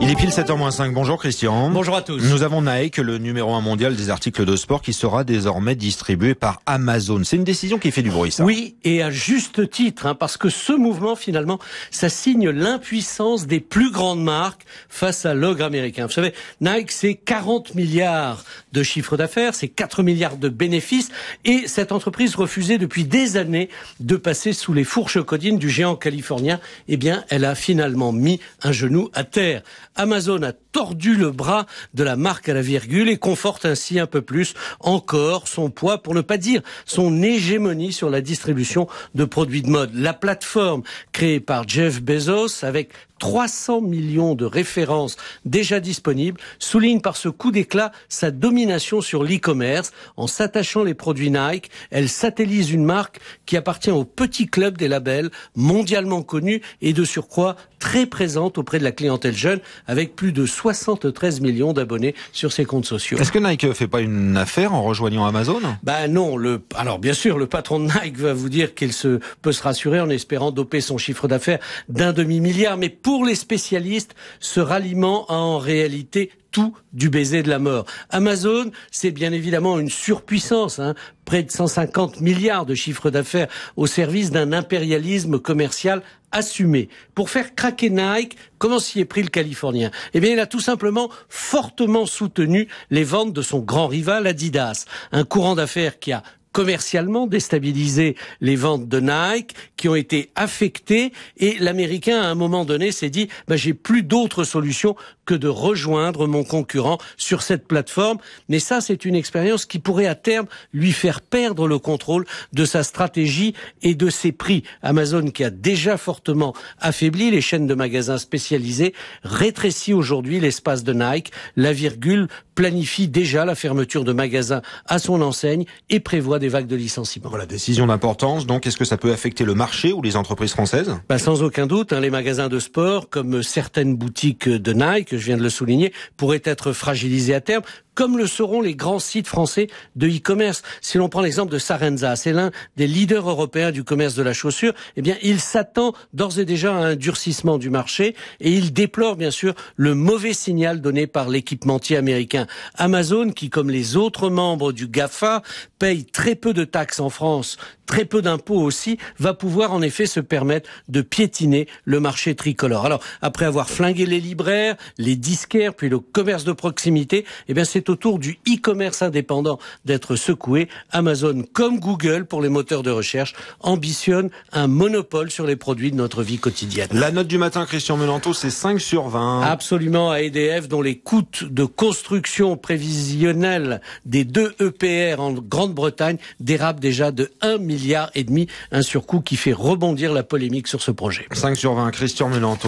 Il est pile 7h-5. Bonjour Christian. Bonjour à tous. Nous avons Nike, le numéro 1 mondial des articles de sport, qui sera désormais distribué par Amazon. C'est une décision qui fait du bruit, ça. Oui, et à juste titre, hein, parce que ce mouvement, finalement, ça signe l'impuissance des plus grandes marques face à l'ogre américain. Vous savez, Nike, c'est 40 milliards de chiffre d'affaires, c'est 4 milliards de bénéfices, et cette entreprise refusait depuis des années de passer sous les fourches codines du géant californien. Eh bien, elle a finalement mis un genou à terre. Amazon a tordu le bras de la marque à la virgule et conforte ainsi un peu plus encore son poids, pour ne pas dire son hégémonie sur la distribution de produits de mode. La plateforme créée par Jeff Bezos avec 300 millions de références déjà disponibles, souligne par ce coup d'éclat sa domination sur l'e-commerce. En s'attachant les produits Nike, elle satellise une marque qui appartient au petit club des labels, mondialement connus et de surcroît très présente auprès de la clientèle jeune, avec plus de 73 millions d'abonnés sur ses comptes sociaux. Est-ce que Nike fait pas une affaire en rejoignant Amazon Ben non. Le, alors bien sûr, le patron de Nike va vous dire qu'il se, peut se rassurer en espérant doper son chiffre d'affaires d'un demi-milliard, mais pour les spécialistes, ce ralliement a en réalité tout du baiser de la mort. Amazon, c'est bien évidemment une surpuissance, hein. près de 150 milliards de chiffre d'affaires au service d'un impérialisme commercial assumé. Pour faire craquer Nike, comment s'y est pris le Californien Eh bien, il a tout simplement fortement soutenu les ventes de son grand rival Adidas, un courant d'affaires qui a commercialement déstabilisé les ventes de Nike qui ont été affectées et l'Américain à un moment donné s'est dit bah, j'ai plus d'autre solution que de rejoindre mon concurrent sur cette plateforme. Mais ça, c'est une expérience qui pourrait à terme lui faire perdre le contrôle de sa stratégie et de ses prix. Amazon qui a déjà fortement affaibli les chaînes de magasins spécialisés rétrécit aujourd'hui l'espace de Nike. La virgule planifie déjà la fermeture de magasins à son enseigne et prévoit des vagues de licenciements. Voilà, décision d'importance. Donc, est-ce que ça peut affecter le marché ou les entreprises françaises bah, Sans aucun doute, hein, les magasins de sport, comme certaines boutiques de Nike, je viens de le souligner, pourraient être fragilisés à terme, comme le seront les grands sites français de e-commerce. Si l'on prend l'exemple de Sarenza, c'est l'un des leaders européens du commerce de la chaussure, eh bien, il s'attend d'ores et déjà à un durcissement du marché et il déplore, bien sûr, le mauvais signal donné par l'équipementier américain. Amazon, qui, comme les autres membres du GAFA, paye très peu de taxes en France, très peu d'impôts aussi, va pouvoir en effet se permettre de piétiner le marché tricolore. Alors, après avoir flingué les libraires, les disquaires, puis le commerce de proximité, eh bien, c'est Autour du e-commerce indépendant d'être secoué. Amazon, comme Google pour les moteurs de recherche, ambitionne un monopole sur les produits de notre vie quotidienne. La note du matin, Christian Melanto, c'est 5 sur 20. Absolument, à EDF, dont les coûts de construction prévisionnelle des deux EPR en Grande-Bretagne dérapent déjà de 1 milliard et demi, un surcoût qui fait rebondir la polémique sur ce projet. 5 sur 20, Christian Melanto.